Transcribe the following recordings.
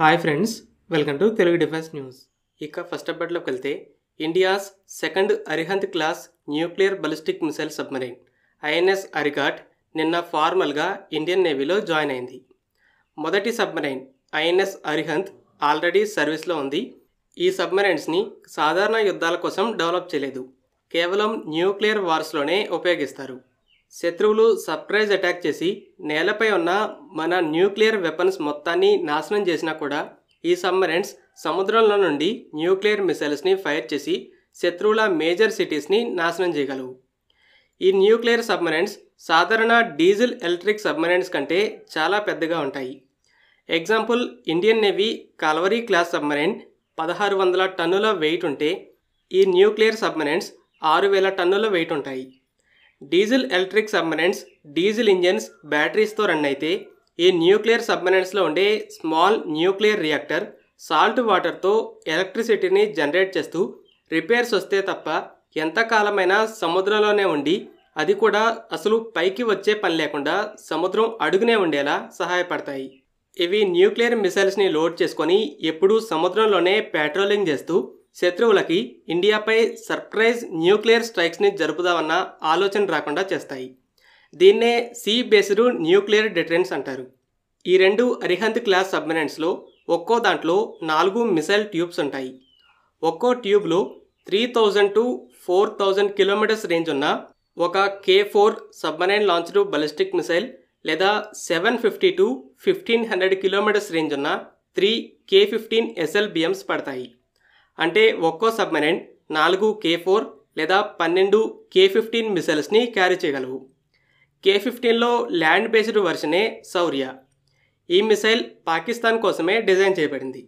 hi friends welcome to Telugu defence news ఇక first అప్డేట్లోకి వెళ్తే India's second Arihant class nuclear ballistic missile submarine INS Arighaat నిన్న ఫార్మల్గా ఇండియన్ నేవీలో జాయిన్ అయింది మొదటి సబ్మరైన్ ఐఎన్ఎస్ అరిహంత్ ఆల్రెడీ సర్వీస్లో ఉంది ఈ సబ్మరైన్స్ని సాధారణ యుద్ధాల కోసం డెవలప్ చేయలేదు కేవలం న్యూక్లియర్ వార్స్లోనే ఉపయోగిస్తారు శత్రువులు సర్ప్రైజ్ అటాక్ చేసి నేలపై ఉన్న మన న్యూక్లియర్ వెపన్స్ మొత్తాన్ని నాశనం చేసినా కూడా ఈ సమ్మరెన్స్ సముద్రంలో నుండి న్యూక్లియర్ మిసైల్స్ని ఫైర్ చేసి శత్రువుల మేజర్ సిటీస్ని నాశనం చేయగలవు ఈ న్యూక్లియర్ సబ్మరైన్స్ సాధారణ డీజిల్ ఎలక్ట్రిక్ సబ్మరైన్స్ కంటే చాలా పెద్దగా ఉంటాయి example Indian navy Kalvari class submarine పదహారు వందల టన్నుల వెయిట్ ఉంటే ఈ న్యూక్లియర్ సబ్మరైన్స్ ఆరు వేల టన్నుల వెయిట్ ఉంటాయి diesel electric submarines diesel engines బ్యాటరీస్తో రన్ అయితే ఈ న్యూక్లియర్ సబ్మనెంట్స్లో ఉండే స్మాల్ న్యూక్లియర్ రియాక్టర్ సాల్ట్ వాటర్తో ఎలక్ట్రిసిటీని జనరేట్ చేస్తూ రిపేర్స్ వస్తే తప్ప ఎంతకాలమైనా సముద్రంలోనే ఉండి అది కూడా అసలు పైకి వచ్చే పని లేకుండా సముద్రం అడుగునే ఉండేలా సహాయపడతాయి ఇవి న్యూక్లియర్ మిసైల్స్ని లోడ్ చేసుకొని ఎప్పుడూ సముద్రంలోనే పెట్రోలింగ్ చేస్తూ శత్రువులకి ఇండియాపై సర్ప్రైజ్ న్యూక్లియర్ స్ట్రైక్స్ని జరుపుదామన్న ఆలోచన రాకుండా చేస్తాయి దీన్నే సీ బేస్డ్ న్యూక్లియర్ డిటరెన్స్ అంటారు ఈ రెండు అరిహంత్ క్లాస్ సబ్మెరైన్స్లో ఒక్కో దాంట్లో నాలుగు మిసైల్ ట్యూబ్స్ ఉంటాయి ఒక్కో ట్యూబ్లో three thousand to four thousand kilometres range ఉన్న ఒక K four submarine launched ballistic missile లేదా seven fifty to fifteen hundred kilometres range ఉన్న త్రీ కే ఫిఫ్టీన్ ఎస్ఎల్బిఎమ్స్ పడతాయి అంటే ఒక్కో సబ్మెరైన్ నాలుగు కే ఫోర్ లేదా పన్నెండు కే ఫిఫ్టీన్ మిసైల్స్ని క్యారీ చేయగలవు కే ఫిఫ్టీన్లో ల్యాండ్ బేస్డ్ వర్షనే శౌర్య ఈ మిసైల్ పాకిస్తాన్ కోసమే డిజైన్ చేయబడింది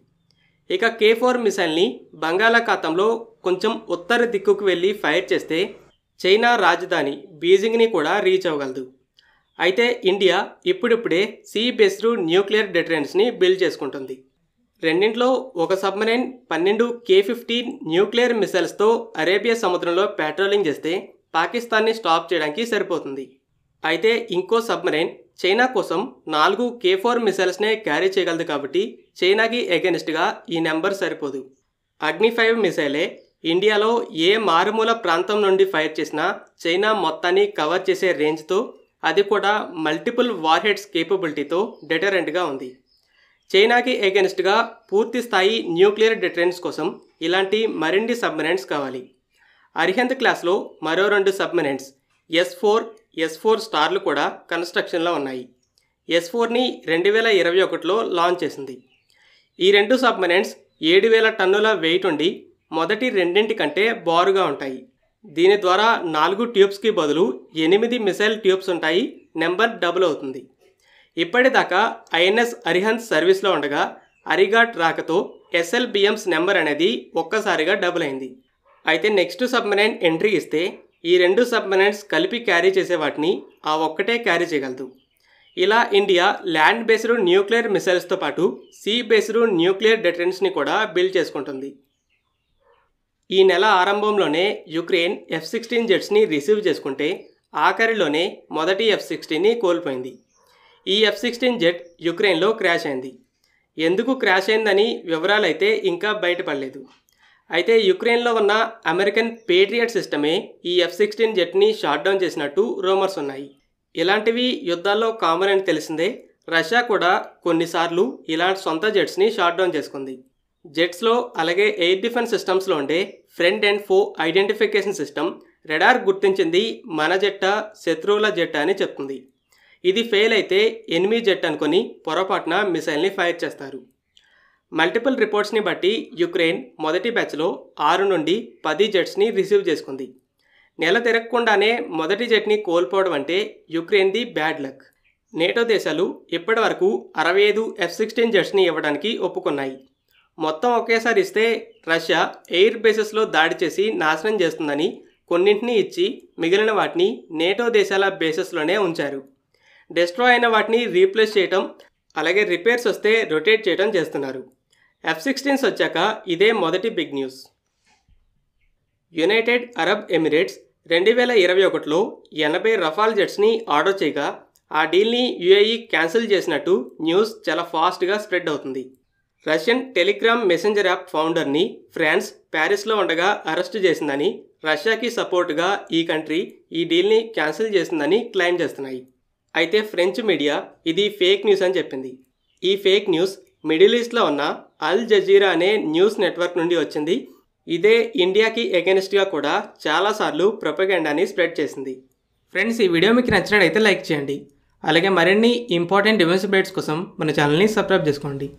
ఇక కే ఫోర్ మిసైల్ని బంగాళాఖాతంలో కొంచెం ఉత్తర దిక్కుకు వెళ్ళి ఫైర్ చేస్తే చైనా రాజధాని బీజింగ్ని కూడా రీచ్ అవ్వగలదు అయితే ఇండియా ఇప్పుడిప్పుడే సీ బేస్డ్ న్యూక్లియర్ డెటరెన్స్ని బిల్డ్ చేసుకుంటుంది రెండింట్లో ఒక సబ్మరైన్ పన్నెండు కే ఫిఫ్టీన్ న్యూక్లియర్ మిసైల్స్తో అరేబియా సముద్రంలో పెట్రోలింగ్ చేస్తే పాకిస్తాన్ని స్టాప్ చేయడానికి సరిపోతుంది అయితే ఇంకో సబ్మరైన్ చైనా కోసం నాలుగు కే ఫోర్ మిసైల్స్నే క్యారీ చేయగలదు కాబట్టి చైనాకి ఎగెనిస్ట్గా ఈ నెంబర్ సరిపోదు అగ్ని ఫైవ్ మిసైలే ఇండియాలో ఏ మారుమూల ప్రాంతం నుండి ఫైర్ చేసినా చైనా మొత్తాన్ని కవర్ చేసే రేంజ్తో అది కూడా మల్టిపుల్ వార్హెడ్స్ కేపబిలిటీతో డెటరెంట్గా ఉంది చైనాకి ఎగెన్స్ట్గా పూర్తి స్థాయి న్యూక్లియర్ డిటరెన్స్ కోసం ఇలాంటి మరిన్ని సబ్మెరైన్స్ కావాలి అరిహంత్ క్లాస్లో మరో రెండు submarines S four S four స్టార్లు కూడా కన్స్ట్రక్షన్లో ఉన్నాయి ఎస్ ఫోర్ని రెండు వేల ఇరవై ఒకటిలో లాంచ్ చేసింది ఈ రెండు సబ్మెరైన్స్ ఏడు వేల టన్నుల వెయిట్ ఉండి మొదటి రెండింటి కంటే బారుగా ఉంటాయి దీని ద్వారా నాలుగు ట్యూబ్స్కి బదులు ఎనిమిది మిసైల్ ట్యూబ్స్ ఉంటాయి నెంబర్ డబుల్ అవుతుంది ఇప్పటిదాకా ఐఎన్ఎస్ అరిహంత్ సర్వీస్లో ఉండగా అరిఘాట్ రాకతో ఎస్ఎల్బిఎంస్ నెంబర్ అనేది ఒక్కసారిగా డబుల్ అయింది అయితే నెక్స్ట్ సబ్మెరైన్ ఎంట్రీ ఇస్తే ఈ రెండు సబ్మెరైన్స్ కలిపి క్యారీ చేసే వాటిని ఆ ఒక్కటే క్యారీ చేయగలదు ఇలా ఇండియా ల్యాండ్ బేస్డ్ న్యూక్లియర్ మిసైల్స్తో పాటు సీ బేస్డ్ న్యూక్లియర్ డెటరెంట్స్ని కూడా బిల్డ్ చేసుకుంటుంది ఈ నెల ఆరంభంలోనే యుక్రెయిన్ ఎఫ్ సిక్స్టీన్ జెట్స్ని రిసీవ్ చేసుకుంటే ఆఖరిలోనే మొదటి ఎఫ్ సిక్స్టీన్ని కోల్పోయింది ఈ ఎఫ్ సిక్స్టీన్ జెట్ యుక్రెయిన్లో క్రాష్ అయింది ఎందుకు క్రాష్ అయిందని వివరాలైతే ఇంకా బయటపడలేదు అయితే యుక్రెయిన్లో ఉన్న అమెరికన్ పేట్రియట్ సిస్టమే ఈ ఎఫ్ సిక్స్టీన్ జెట్ని షాట్ డౌన్ చేసినట్టు రూమర్స్ ఉన్నాయి ఇలాంటివి యుద్ధాల్లో కామన్ అని తెలిసిందే రష్యా కూడా కొన్నిసార్లు ఇలాంటి సొంత జెట్స్ని షాట్ డౌన్ చేసుకుంది జెట్స్లో అలాగే ఎయిర్ డిఫెన్స్ సిస్టమ్స్లో ఉండే friend and foe identification system radar గుర్తించింది మన జెట్ట శత్రువుల జెట్ట అని చెప్తుంది ఇది ఫెయిల్ అయితే ఎనిమి జెట్ అనుకొని పొరపాటున మిసైల్ని ఫైర్ చేస్తారు మల్టిపుల్ రిపోర్ట్స్ని బట్టి యుక్రెయిన్ మొదటి బ్యాచ్లో ఆరు నుండి పది జెట్స్ని రిసీవ్ చేసుకుంది నెల తిరగకుండానే మొదటి జెట్ని కోల్పోవడం అంటే యుక్రెయిన్ది బ్యాడ్ లక్ నేటో దేశాలు ఇప్పటి వరకు అరవై ఐదు ఎఫ్ సిక్స్టీన్ జెట్స్ని ఇవ్వడానికి ఒప్పుకున్నాయి మొత్తం ఒకేసారి ఇస్తే రష్యా ఎయిర్ బేసెస్లో దాడి చేసి నాశనం చేస్తుందని కొన్నింటిని ఇచ్చి మిగిలిన వాటిని నేటో దేశాల బేసెస్లోనే ఉంచారు డిస్ట్రాయ్ అయిన వాటిని రీప్లేస్ చేయటం అలాగే రిపేర్స్ వస్తే రొటేట్ చేయడం చేస్తున్నారు ఎఫ్ సిక్స్టీన్స్ వచ్చాక ఇదే మొదటి big news united Arab emirates రెండు వేల ఇరవై ఒకటిలో ఎనభై రఫాల్ జెట్స్ని ఆర్డర్ చేయగా ఆ డీల్ని యుఏఈ క్యాన్సిల్ చేసినట్టు న్యూస్ చాలా ఫాస్ట్గా స్ప్రెడ్ అవుతుంది రష్యన్ టెలిగ్రామ్ మెసెంజర్ యాప్ ఫౌండర్ని ఫ్రాన్స్ ప్యారిస్లో ఉండగా అరెస్ట్ చేసిందని రష్యాకి సపోర్ట్గా ఈ కంట్రీ ఈ డీల్ని క్యాన్సిల్ చేసిందని క్లెయిమ్ చేస్తున్నాయి అయితే ఫ్రెంచ్ మీడియా ఇది ఫేక్ న్యూస్ అని చెప్పింది ఈ ఫేక్ న్యూస్ మిడిల్ ఈస్ట్లో ఉన్న అల్ జజీరా అనే న్యూస్ నెట్వర్క్ నుండి వచ్చింది ఇదే ఇండియాకి ఎగెనిస్ట్గా కూడా చాలాసార్లు ప్రొపగెండాని స్ప్రెడ్ చేసింది ఫ్రెండ్స్ ఈ వీడియో మీకు నచ్చినట్లయితే లైక్ చేయండి అలాగే మరిన్ని ఇంపార్టెంట్ ఇవెంట్స్ బ్రేట్స్ కోసం మన ఛానల్ని సబ్స్క్రైబ్ చేసుకోండి